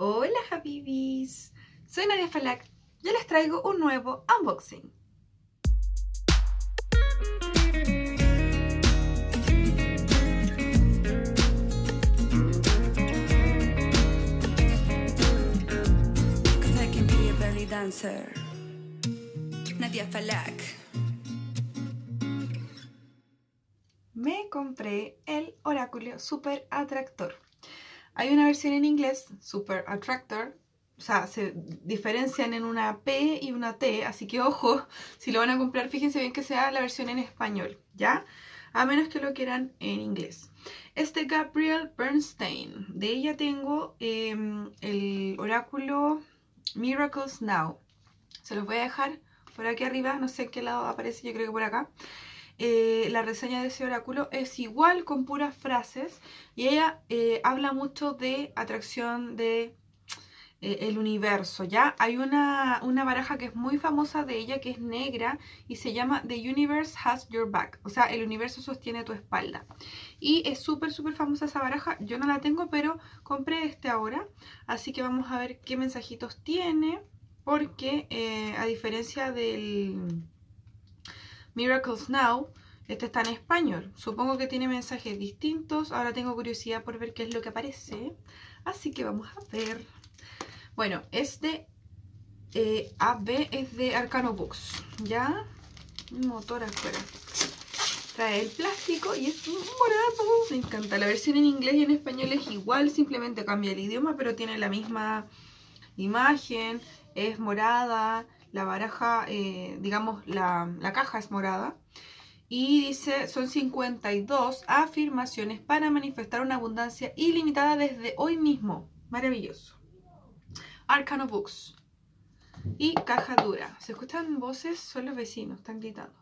Hola Habibis, soy Nadia Falak. Yo les traigo un nuevo unboxing. Dancer. Nadia Falak. Me compré el oráculo super atractor. Hay una versión en inglés, Super Attractor, o sea, se diferencian en una P y una T, así que ojo, si lo van a comprar, fíjense bien que sea la versión en español, ¿ya? A menos que lo quieran en inglés. Este Gabriel Bernstein, de ella tengo em, el oráculo Miracles Now. Se los voy a dejar por aquí arriba, no sé en qué lado aparece, yo creo que por acá. Eh, la reseña de ese oráculo, es igual con puras frases y ella eh, habla mucho de atracción de eh, el universo, ¿ya? Hay una, una, baraja que es muy famosa de ella, que es negra, y se llama The Universe Has Your Back, o sea, el universo sostiene tu espalda. Y es súper, súper famosa esa baraja, yo no la tengo, pero compré este ahora, así que vamos a ver qué mensajitos tiene, porque a diferencia del Miracles Now. Este está en español. Supongo que tiene mensajes distintos. Ahora tengo curiosidad por ver qué es lo que aparece. Así que vamos a ver. Bueno, este eh, AB, es de Arcano Books. Ya, motor afuera. Trae el plástico y es morado. Me encanta. La versión en inglés y en español es igual, simplemente cambia el idioma, pero tiene la misma imagen. Es morada la baraja, eh, digamos, la, la caja es morada. Y dice, son 52 afirmaciones para manifestar una abundancia ilimitada desde hoy mismo. Maravilloso. Arcano Books. Y caja dura. Se escuchan voces, son los vecinos, están gritando.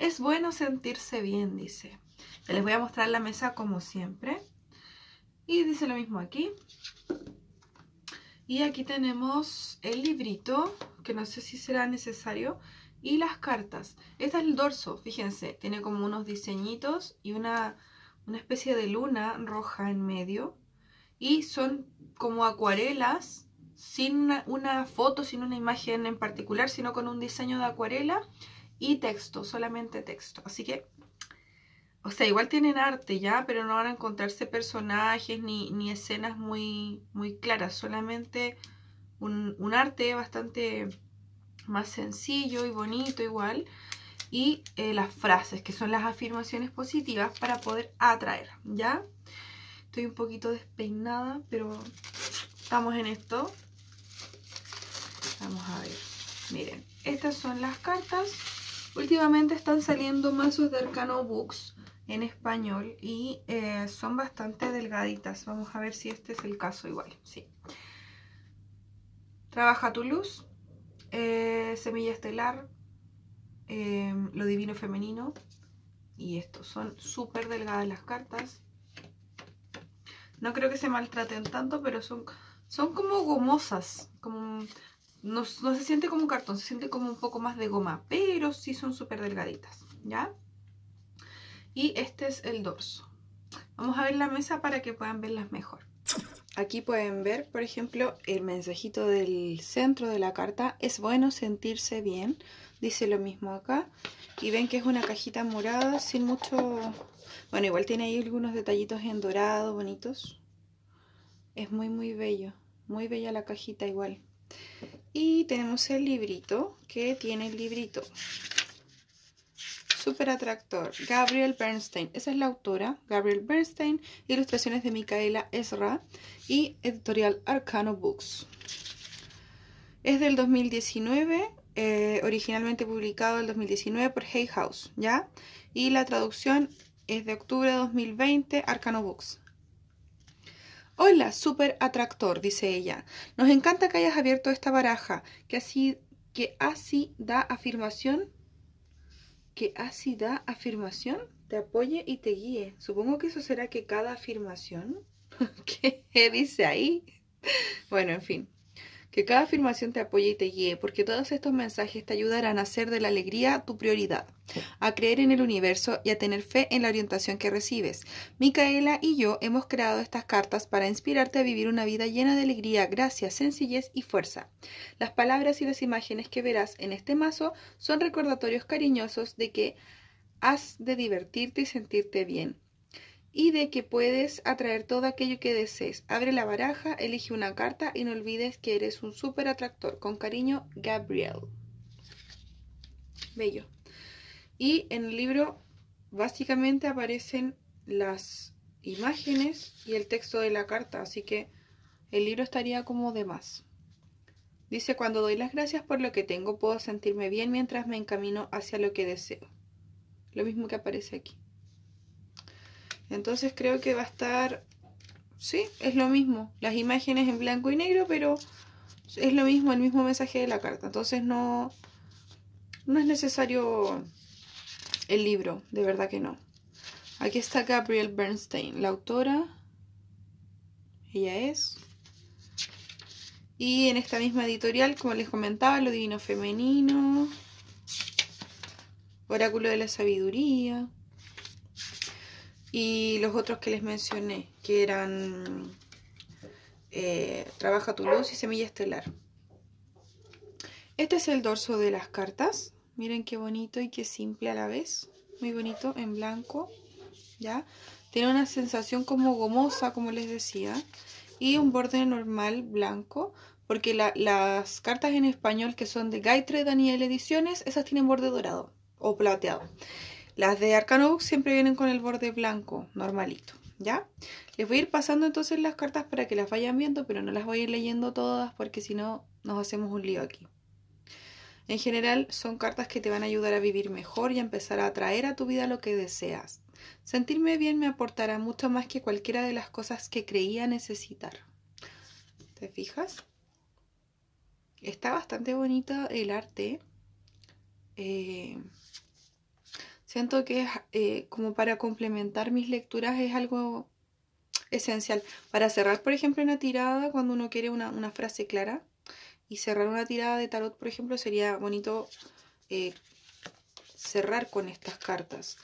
Es bueno sentirse bien, dice. Les voy a mostrar la mesa como siempre. Y dice lo mismo aquí. Y aquí tenemos el librito que no sé si será necesario. Y las cartas. Este es el dorso, fíjense. Tiene como unos diseñitos y una, una especie de luna roja en medio. Y son como acuarelas, sin una, foto, sin una imagen en particular, sino con un diseño de acuarela y texto, solamente texto. Así que o sea, igual tienen arte ya, pero no van a encontrarse personajes ni, ni escenas muy, muy claras, solamente un, arte bastante más sencillo y bonito igual y eh, las frases, que son las afirmaciones positivas para poder atraer, ¿ya? Estoy un poquito despeinada, pero estamos en esto. Vamos a ver. Miren, estas son las cartas. Últimamente están saliendo mazos de Arcano Books en español y eh, son bastante delgaditas. Vamos a ver si este es el caso igual, sí. Trabaja tu luz, eh, semilla estelar, eh, lo divino femenino y esto. Son súper delgadas las cartas. No creo que se maltraten tanto, pero son, son como gomosas. Como, no, no se siente como un cartón, se siente como un poco más de goma, pero sí son súper delgaditas, ¿ya? Y este es el dorso. Vamos a ver la mesa para que puedan verlas mejor. Aquí pueden ver, por ejemplo, el mensajito del centro de la carta. Es bueno sentirse bien. Dice lo mismo acá. Y ven que es una cajita morada sin mucho... Bueno, igual tiene ahí algunos detallitos en dorado, bonitos. Es muy, muy bello. Muy bella la cajita igual. Y tenemos el librito, que tiene el librito. Súper atractor. Gabriel Bernstein. Esa es la autora. Gabriel Bernstein. Ilustraciones de Micaela Esra Y editorial Arcano Books. Es del 2019. Eh, originalmente publicado el 2019 por Hay House. ¿Ya? Y la traducción es de octubre de 2020. Arcano Books. Hola, súper atractor, dice ella. Nos encanta que hayas abierto esta baraja, que así, que así da afirmación que así da afirmación te apoye y te guíe. Supongo que eso será que cada afirmación. Que dice ahí? Bueno, en fin que cada afirmación te apoye y te guíe, porque todos estos mensajes te ayudarán a hacer de la alegría tu prioridad, a creer en el universo y a tener fe en la orientación que recibes. Micaela y yo hemos creado estas cartas para inspirarte a vivir una vida llena de alegría, gracia, sencillez y fuerza. Las palabras y las imágenes que verás en este mazo son recordatorios cariñosos de que has de divertirte y sentirte bien y de que puedes atraer todo aquello que desees. Abre la baraja, elige una carta y no olvides que eres un súper atractor. Con cariño, Gabriel. Bello. Y en el libro básicamente aparecen las imágenes y el texto de la carta, así que el libro estaría como de más. Dice, cuando doy las gracias por lo que tengo, puedo sentirme bien mientras me encamino hacia lo que deseo. Lo mismo que aparece aquí. Entonces creo que va a estar, sí, es lo mismo. Las imágenes en blanco y negro, pero es lo mismo, el mismo mensaje de la carta. Entonces no, no es necesario el libro, de verdad que no. Aquí está Gabrielle Bernstein, la autora. Ella es. Y en esta misma editorial, como les comentaba, lo divino femenino, oráculo de la sabiduría y los otros que les mencioné, que eran eh, Trabaja tu luz y Semilla Estelar. Este es el dorso de las cartas. Miren qué bonito y qué simple a la vez. Muy bonito, en blanco. ¿Ya? Tiene una sensación como gomosa, como les decía. Y un borde normal blanco. Porque las cartas en español que son de Gaitre Daniel Ediciones, esas tienen borde dorado o plateado. Las de Arcanobux siempre vienen con el borde blanco, normalito, ¿ya? Les voy a ir pasando entonces las cartas para que las vayan viendo, pero no las voy a ir leyendo todas porque si no nos hacemos un lío aquí. En general son cartas que te van a ayudar a vivir mejor y a empezar a atraer a tu vida lo que deseas. Sentirme bien me aportará mucho más que cualquiera de las cosas que creía necesitar. ¿Te fijas? Está bastante bonito el arte. Eh, Siento que eh, como para complementar mis lecturas es algo esencial. Para cerrar, por ejemplo, una tirada, cuando uno quiere una, frase clara, y cerrar una tirada de tarot, por ejemplo, sería bonito eh, cerrar con estas cartas.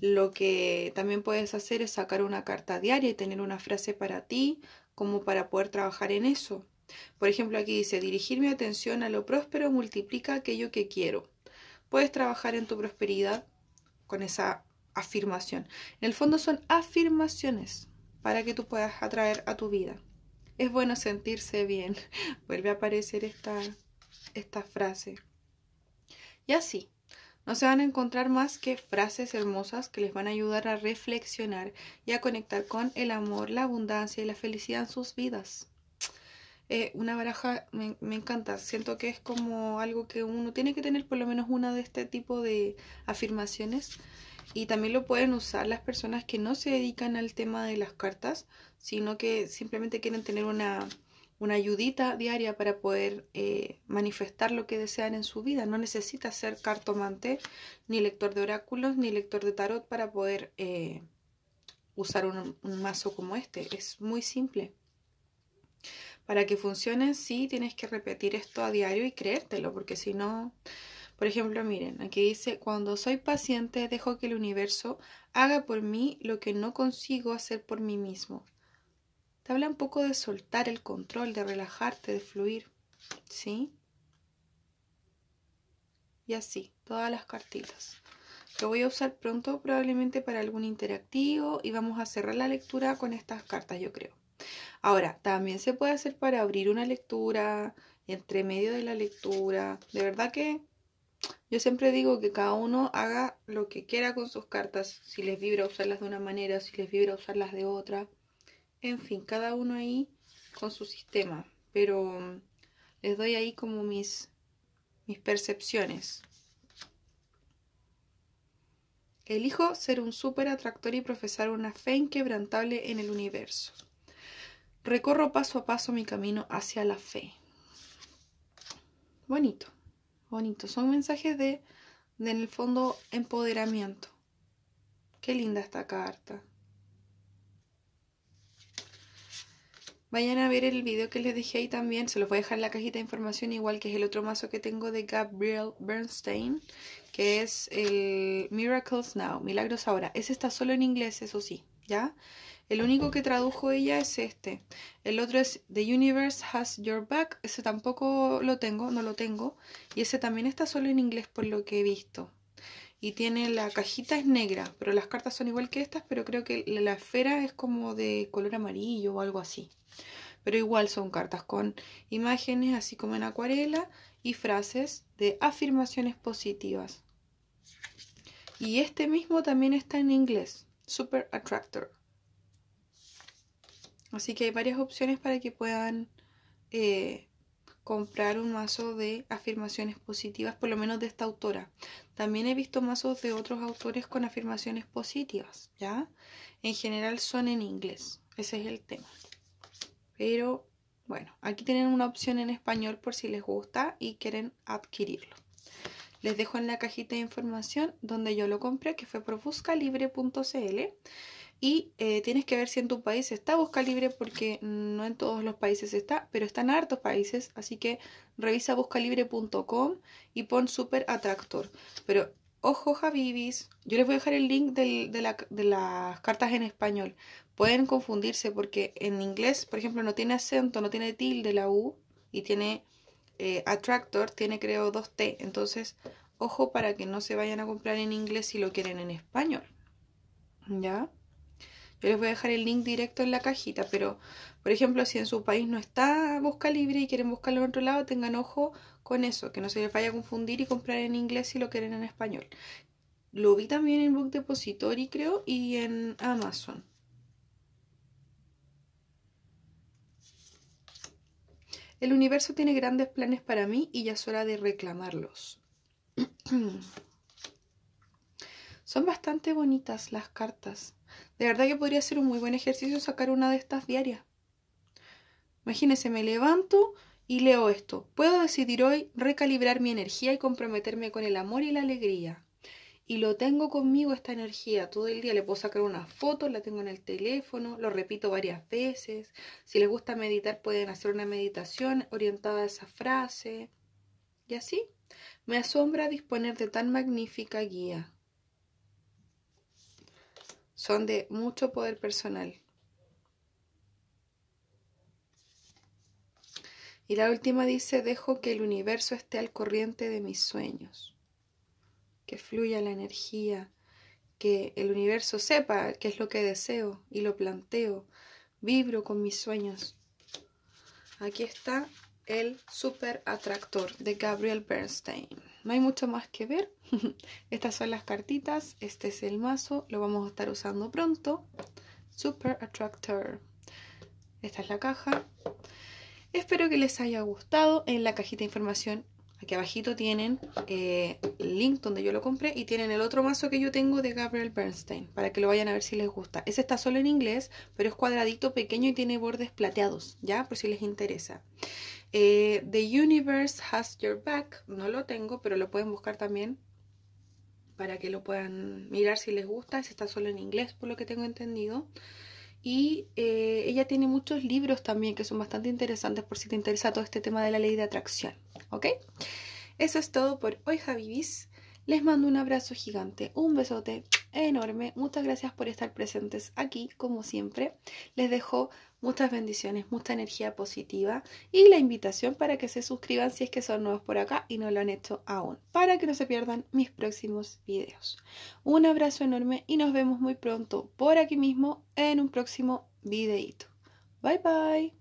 Lo que también puedes hacer es sacar una carta diaria y tener una frase para ti, como para poder trabajar en eso. Por ejemplo, aquí dice, dirigir mi atención a lo próspero multiplica aquello que quiero. Puedes trabajar en tu prosperidad con esa afirmación. En el fondo son afirmaciones para que tú puedas atraer a tu vida. Es bueno sentirse bien. Vuelve a aparecer esta, esta frase. Y así, no se van a encontrar más que frases hermosas que les van a ayudar a reflexionar y a conectar con el amor, la abundancia y la felicidad en sus vidas. Eh, una baraja me, encanta. Siento que es como algo que uno tiene que tener por lo menos una de este tipo de afirmaciones. Y también lo pueden usar las personas que no se dedican al tema de las cartas, sino que simplemente quieren tener una, ayudita diaria para poder eh, manifestar lo que desean en su vida. No necesita ser cartomante, ni lector de oráculos, ni lector de tarot para poder eh, usar un mazo como este. Es muy simple. Para que funcione, sí, tienes que repetir esto a diario y creértelo, porque si no, por ejemplo, miren, aquí dice, cuando soy paciente, dejo que el universo haga por mí lo que no consigo hacer por mí mismo. Te habla un poco de soltar el control, de relajarte, de fluir, ¿sí? Y así, todas las cartitas. Lo voy a usar pronto probablemente para algún interactivo y vamos a cerrar la lectura con estas cartas, yo creo. Ahora, también se puede hacer para abrir una lectura, entre medio de la lectura. De verdad que yo siempre digo que cada uno haga lo que quiera con sus cartas, si les vibra usarlas de una manera, si les vibra usarlas de otra. En fin, cada uno ahí con su sistema, pero mm, les doy ahí como mis, mis percepciones. Elijo ser un súper atractor y profesar una fe inquebrantable en el universo. Recorro paso a paso mi camino hacia la fe. Bonito, bonito. Son mensajes de, en el fondo, empoderamiento. Qué linda esta carta. Vayan a ver el video que les dejé ahí también. Se los voy a dejar en la cajita de información, igual que es el otro mazo que tengo de Gabriel Bernstein, que es el Miracles Now, Milagros Ahora. Ese está solo en inglés, eso sí, ¿ya? El único que tradujo ella es este. El otro es The Universe Has Your Back. Ese tampoco lo tengo, no lo tengo. Y ese también está solo en inglés por lo que he visto. Y tiene la cajita es negra, pero las cartas son igual que estas, pero creo que la esfera es como de color amarillo o algo así. Pero igual son cartas con imágenes, así como en acuarela, y frases de afirmaciones positivas. Y este mismo también está en inglés, Super Attractor. Así que hay varias opciones para que puedan eh, comprar un mazo de afirmaciones positivas, por lo menos de esta autora. También he visto mazos de otros autores con afirmaciones positivas, ¿ya? En general son en inglés, ese es el tema. Pero bueno, aquí tienen una opción en español por si les gusta y quieren adquirirlo. Les dejo en la cajita de información donde yo lo compré, que fue por buscalibre.cl. Y eh, tienes que ver si en tu país está Buscalibre porque no en todos los países está, pero está en hartos países. Así que revisa buscalibre.com y pon super atractor. Pero ojo, Javibis, yo les voy a dejar el link de, las cartas en español. Pueden confundirse porque en inglés, por ejemplo, no tiene acento, no tiene tilde la U y tiene eh, Atractor, attractor, tiene creo dos t Entonces, ojo para que no se vayan a comprar en inglés si lo quieren en español. ¿Ya? Yo les voy a dejar el link directo en la cajita, pero por ejemplo, si en su país no está Busca Libre y quieren buscarlo en otro lado, tengan ojo con eso, que no se les vaya a confundir y comprar en inglés si lo quieren en español. Lo vi también en Book Depository, creo, y en Amazon. El universo tiene grandes planes para mí y ya es hora de reclamarlos. Son bastante bonitas las cartas. De verdad que podría ser un muy buen ejercicio sacar una de estas diarias. Imagínense, me levanto y leo esto. Puedo decidir hoy recalibrar mi energía y comprometerme con el amor y la alegría. Y lo tengo conmigo esta energía todo el día. Le puedo sacar una foto, la tengo en el teléfono, lo repito varias veces. Si les gusta meditar, pueden hacer una meditación orientada a esa frase. Y así, me asombra disponer de tan magnífica guía son de mucho poder personal. Y la última dice, dejo que el universo esté al corriente de mis sueños, que fluya la energía, que el universo sepa qué es lo que deseo y lo planteo, vibro con mis sueños. Aquí está el super atractor de Gabriel Bernstein no hay mucho más que ver. Estas son las cartitas, este es el mazo, lo vamos a estar usando pronto. Super Attractor. Esta es la caja. Espero que les haya gustado. En la cajita de información, aquí abajito tienen eh, el link donde yo lo compré y tienen el otro mazo que yo tengo de Gabriel Bernstein, para que lo vayan a ver si les gusta. Ese está solo en inglés, pero es cuadradito pequeño y tiene bordes plateados, ¿ya? Por si les interesa. Eh, The Universe Has Your Back, no lo tengo, pero lo pueden buscar también para que lo puedan mirar si les gusta. si está solo en inglés, por lo que tengo entendido. Y eh, ella tiene muchos libros también que son bastante interesantes por si te interesa todo este tema de la ley de atracción. ¿Ok? Eso es todo por hoy, Javibis. Les mando un abrazo gigante, un besote enorme. Muchas gracias por estar presentes aquí, como siempre. Les dejo muchas bendiciones, mucha energía positiva y la invitación para que se suscriban si es que son nuevos por acá y no lo han hecho aún, para que no se pierdan mis próximos videos. Un abrazo enorme y nos vemos muy pronto por aquí mismo en un próximo videito. Bye bye.